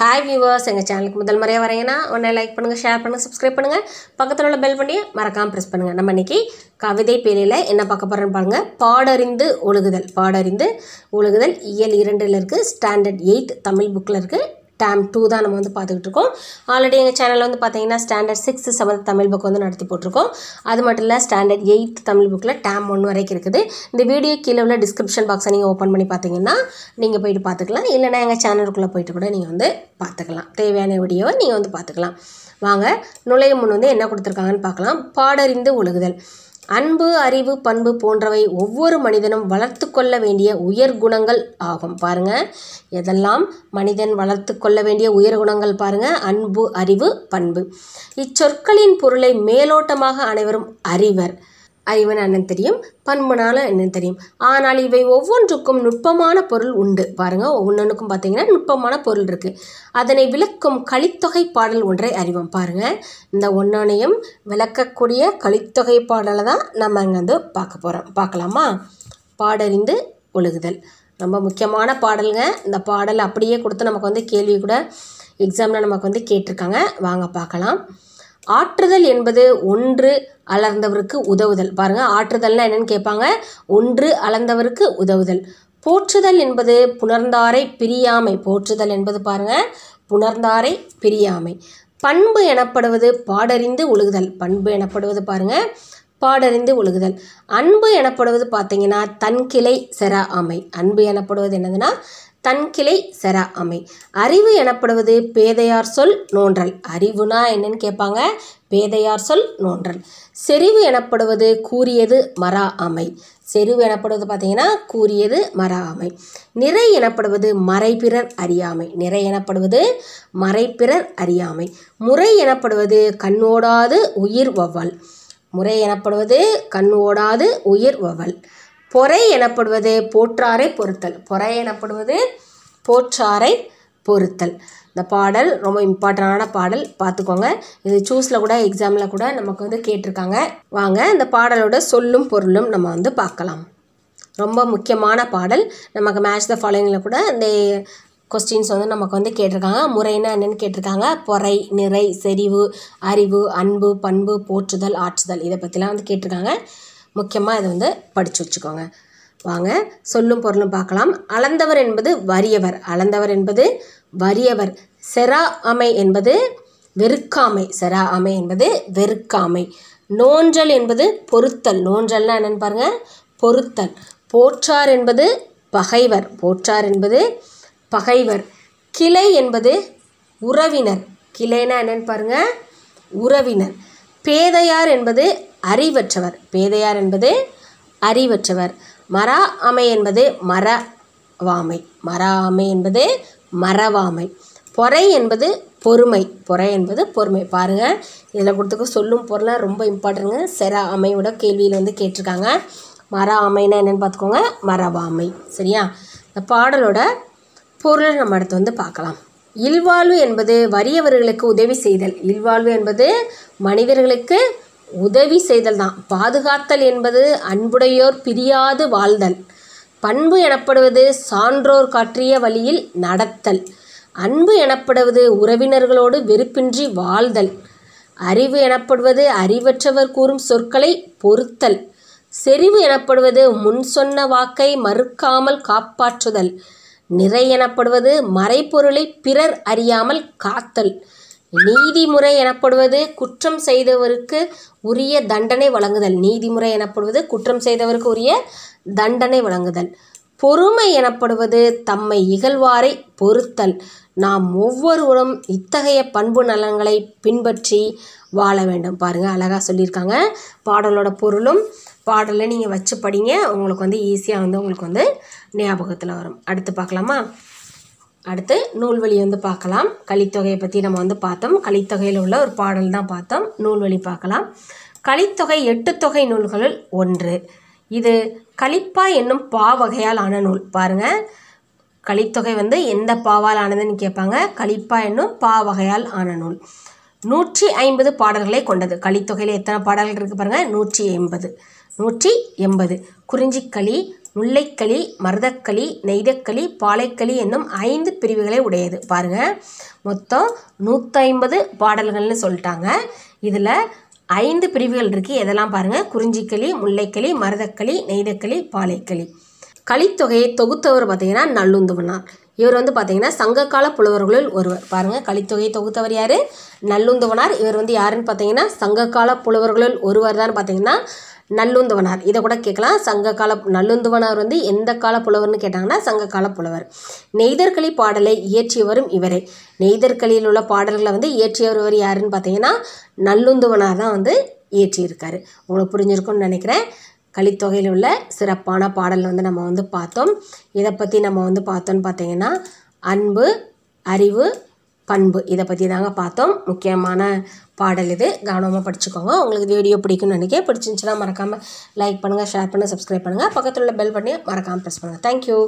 hi viewers எங்கள் சேனலுக்கு முதல் முறையாக வரீங்கன்னா உடனே லைக் பண்ணுங்கள் ஷேர் பண்ணுங்கள் சப்ஸ்கிரைப் பண்ணுங்கள் பக்கத்தில் உள்ள பெல் பண்ணி மறக்காமல் ப்ரெஸ் பண்ணுங்கள் நம்ம இன்றைக்கி கவிதை பேரில் என்ன பார்க்க போகிறோன்னு பாருங்கள் பாடறிந்து ஒழுகுதல் பாடறிந்து ஒழுகுதல் இயல் இரண்டில் இருக்குது ஸ்டாண்டர்ட் எயிட் தமிழ் புக்கில் இருக்குது டேம் டூ தான் நம்ம வந்து பார்த்துக்கிட்டு இருக்கோம் ஆல்ரெடி எங்கள் சேனலில் வந்து பார்த்தீங்கன்னா standard sixth seventh Tamil book வந்து நடத்தி போட்டிருக்கோம் அது மட்டும் இல்லை ஸ்டாண்டர்ட் எயித் தமிழ் புக்கில் டேம் ஒன்று வரைக்கும் இருக்குது இந்த வீடியோ கீழே உள்ள டிஸ்கிரிப்ஷன் பாக்ஸை நீங்கள் ஓப்பன் பண்ணி பார்த்தீங்கன்னா நீங்கள் போயிட்டு பார்த்துக்கலாம் இல்லைனா எங்கள் சேனலுக்குள்ளே போயிட்டு கூட நீங்கள் வந்து பார்த்துக்கலாம் தேவையான வீடியோவை நீங்கள் வந்து பார்த்துக்கலாம் வாங்க நுழைய முன் வந்து என்ன கொடுத்துருக்காங்கன்னு பார்க்கலாம் பாடறிந்து ஒழுகுதல் அன்பு அறிவு பண்பு போன்றவை ஒவ்வொரு மனிதனும் வளர்த்து கொள்ள வேண்டிய உயர் குணங்கள் ஆகும் பாருங்க எதெல்லாம் மனிதன் வளர்த்து கொள்ள வேண்டிய உயர் குணங்கள் பாருங்க அன்பு அறிவு பண்பு இச்சொற்களின் பொருளை மேலோட்டமாக அனைவரும் அறிவர் அறிவன் அண்ணன் தெரியும் பண்பனால அண்ணன் தெரியும் ஆனால் இவை ஒவ்வொன்றுக்கும் நுட்பமான பொருள் உண்டு பாருங்க ஒவ்வொன்றுக்கும் பார்த்தீங்கன்னா நுட்பமான பொருள் இருக்குது அதனை விளக்கும் கலித்தொகை பாடல் ஒன்றை அறிவோம் பாருங்கள் இந்த ஒன்னையும் விளக்கக்கூடிய கலித்தொகை பாடலை தான் நம்ம இங்கே வந்து பார்க்க போகிறோம் பார்க்கலாமா பாடறிந்து ஒழுகுதல் ரொம்ப முக்கியமான பாடலுங்க இந்த பாடல் அப்படியே கொடுத்து நமக்கு வந்து கேள்வி கூட எக்ஸாமில் நமக்கு வந்து கேட்டிருக்காங்க வாங்க பார்க்கலாம் ஆற்றுதல் என்பது ஒன்று அலர்ந்தவருக்கு உதவுதல் பாருங்கள் ஆற்றுதல்னால் என்னென்னு கேட்பாங்க ஒன்று அலர்ந்தவருக்கு உதவுதல் போற்றுதல் என்பது புணர்ந்தாரை பிரியாமை போற்றுதல் என்பது பாருங்கள் புணர்ந்தாரை பிரியாமை பண்பு எனப்படுவது பாடறிந்து ஒழுகுதல் பண்பு எனப்படுவது பாருங்கள் பாடறிந்து ஒழுகுதல் அன்பு எனப்படுவது பார்த்தீங்கன்னா தன்கிளை செரா ஆமை அன்பு எனப்படுவது என்னதுன்னா தன் கிளை செரா அமை அறிவு எனப்படுவது பேதையார் சொல் நோன்றல் அறிவுனா என்னன்னு கேட்பாங்க பேதையார் சொல் நோன்றல் செறிவு எனப்படுவது கூறியது மரா அமை செறிவு எனப்படுவது பார்த்தீங்கன்னா கூறியது மரா அமை நிறை எனப்படுவது மறைபிறர் அறியாமை நிறை எனப்படுவது மறைபிறர் அறியாமை முறை எனப்படுவது கண்ணோடாது உயிர் வவ்வல் முறை எனப்படுவது கண் ஓடாது உயிர் வவல் பொறை எனப்படுவது போற்றாரை பொறுத்தல் பொறை எனப்படுவது போற்றாரை பொறுத்தல் இந்த பாடல் ரொம்ப இம்பார்ட்டண்டான பாடல் பார்த்துக்கோங்க இது சூஸில் கூட எக்ஸாமில் கூட நமக்கு வந்து கேட்டிருக்காங்க வாங்க இந்த பாடலோட சொல்லும் பொருளும் நம்ம வந்து பார்க்கலாம் ரொம்ப முக்கியமான பாடல் நமக்கு மேட்ச் த ஃபாலோயிங்கில் கூட இந்த கொஸ்டின்ஸ் வந்து நமக்கு வந்து கேட்டிருக்காங்க முறைனா என்னென்னு கேட்டிருக்காங்க பொறை நிறை செறிவு அறிவு அன்பு பண்பு போற்றுதல் ஆற்றுதல் இதை பற்றிலாம் வந்து கேட்டிருக்காங்க முக்கியமாக இதை வந்து படித்து வச்சுக்கோங்க வாங்க சொல்லும் பொருளும் பார்க்கலாம் அளந்தவர் என்பது வறியவர் அளந்தவர் என்பது வறியவர் செரா அமை என்பது வெறுக்காமை செரா அமை என்பது வெறுக்காமை நோன்றல் என்பது பொருத்தல் நோன்றல்னா என்னென்னு பாருங்கள் பொருத்தல் போற்றார் என்பது பகைவர் போற்றார் என்பது பகைவர் கிளை என்பது உறவினர் கிளைனா என்னென்னு பாருங்கள் உறவினர் பேதையார் என்பது அறிவற்றவர் பேதையார் என்பது அறிவற்றவர் மரா ஆமை என்பது மரவாமை மரா ஆமை என்பது மரவாமை பொறை என்பது பொறுமை பொறை என்பது பொறுமை பாருங்கள் இதில் கொடுத்துக்க சொல்லும் பொருளாக ரொம்ப இம்பார்ட்டன்ட்டுங்க செரா அமையோட கேள்வியில் வந்து கேட்டிருக்காங்க மர அமைனா என்னென்னு பார்த்துக்கோங்க மரவாமை சரியா இந்த பாடலோட பொருளை நம்ம அடுத்து வந்து பார்க்கலாம் இல்வாழ்வு என்பது வறியவர்களுக்கு உதவி செய்தல் இல்வாழ்வு என்பது மனிதர்களுக்கு உதவி செய்தல் தான் பாதுகாத்தல் என்பது அன்புடையோர் பிரியாது வாழ்தல் பண்பு எனப்படுவது சான்றோர் காற்றிய வழியில் நடத்தல் அன்பு எனப்படுவது உறவினர்களோடு வெறுப்பின்றி வாழ்தல் அறிவு எனப்படுவது அறிவற்றவர் கூறும் சொற்களை பொறுத்தல் செறிவு எனப்படுவது முன் சொன்ன வாக்கை மறுக்காமல் காப்பாற்றுதல் நிறை எனப்படுவது மறைப்பொருளை பிறர் அறியாமல் காத்தல் நீதிமுறை எனப்படுவது குற்றம் செய்தவருக்கு உரிய தண்டனை வழங்குதல் நீதிமுறை எனப்படுவது குற்றம் செய்தவருக்கு உரிய தண்டனை வழங்குதல் பொறுமை எனப்படுவது தம்மை இகழ்வாரை பொறுத்தல் நாம் ஒவ்வொருவரும் இத்தகைய பண்பு நலன்களை பின்பற்றி வாழ வேண்டும் பாருங்கள் அழகாக சொல்லியிருக்காங்க பாடலோட பொருளும் பாடலை நீங்கள் வச்சு படிங்க உங்களுக்கு வந்து ஈஸியாக வந்து உங்களுக்கு வந்து ஞாபகத்தில் வரும் அடுத்து பார்க்கலாமா அடுத்து நூல்வழி வந்து பார்க்கலாம் கலித்தொகையை பற்றி நம்ம வந்து பார்த்தோம் கலித்தொகையில் உள்ள ஒரு பாடல் தான் பார்த்தோம் நூல்வழி பார்க்கலாம் கலித்தொகை எட்டு தொகை நூல்களுள் ஒன்று இது கலிப்பா என்னும் பா வகையால் ஆன நூல் பாருங்கள் கலித்தொகை வந்து எந்த பாவால் ஆனதுன்னு கேட்பாங்க கலிப்பா என்னும் பா வகையால் ஆன நூல் நூற்றி ஐம்பது பாடல்களை கொண்டது கலித்தொகையில் எத்தனை பாடல்கள் இருக்குது பாருங்கள் நூற்றி எண்பது நூற்றி எண்பது குறிஞ்சிக்களி முல்லைக்களி மருதக்களி நெய்தக்களி பாலைக்களி என்னும் ஐந்து பிரிவுகளை உடையது பாருங்கள் மொத்தம் நூற்றி பாடல்கள்னு சொல்லிட்டாங்க இதில் ஐந்து பிரிவுகள் இருக்குது எதெல்லாம் பாருங்கள் குறிஞ்சிக்களி முல்லைக்களி மருதக்களி நெய்தக்களி பாலைக்களி களித்தொகையை தொகுத்தவர் பார்த்தீங்கன்னா நல்லுந்துவனார் இவர் வந்து பார்த்தீங்கன்னா சங்ககால புலவர்களுள் ஒருவர் பாருங்கள் கலித்தொகையை தொகுத்தவர் யார் நல்லுந்துவனார் இவர் வந்து யாருன்னு பார்த்தீங்கன்னா சங்ககால புலவர்களுள் ஒருவர் தான் பார்த்தீங்கன்னா நல்லுந்துவனார் இதை கூட கேட்கலாம் சங்க கால நல்லுந்துவனார் வந்து எந்த கால புலவர்னு கேட்டாங்கன்னா சங்க கால புலவர் நெய்தர்களி பாடலை இயற்றியவரும் இவரே நெய்தர்களியில் உள்ள பாடல்களை வந்து இயற்றியவர் யாருன்னு பார்த்தீங்கன்னா நல்லுந்துவனார் தான் வந்து இயற்றியிருக்காரு உங்களுக்கு புரிஞ்சிருக்கும்னு நினைக்கிறேன் கலித்தொகையில் உள்ள சிறப்பான பாடல் வந்து நம்ம வந்து பார்த்தோம் இதை பற்றி நம்ம வந்து பார்த்தோன்னு பார்த்தீங்கன்னா அன்பு அறிவு பண்பு இதை பற்றி தாங்க பார்த்தோம் முக்கியமான பாடல் இது கவனமாக படிச்சுக்கோங்க உங்களுக்கு இது வீடியோ பிடிக்கும்னு நினைக்கிறேன் பிடிச்சிருந்துச்சுன்னா மறக்காமல் லைக் பண்ணுங்கள் ஷேர் பண்ணுங்கள் சப்ஸ்கிரைப் பண்ணுங்கள் பக்கத்தில் உள்ள பெல் பண்ணி மறக்காமல் ப்ரெஸ் பண்ணுங்கள் தேங்க்யூ